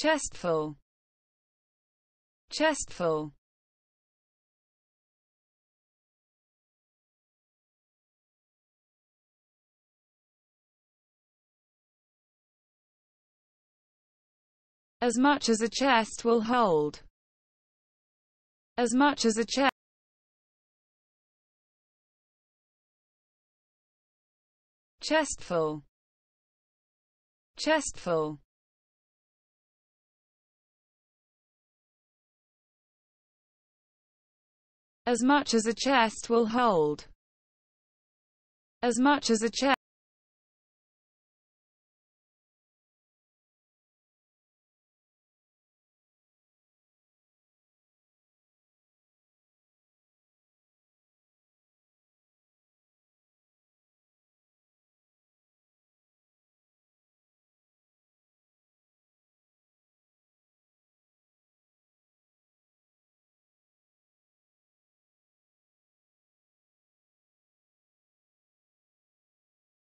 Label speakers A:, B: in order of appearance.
A: chestful, chestful. As much as a chest will hold. As much as a chest. Chestful. Chestful. As much as a chest will hold. As much as a chest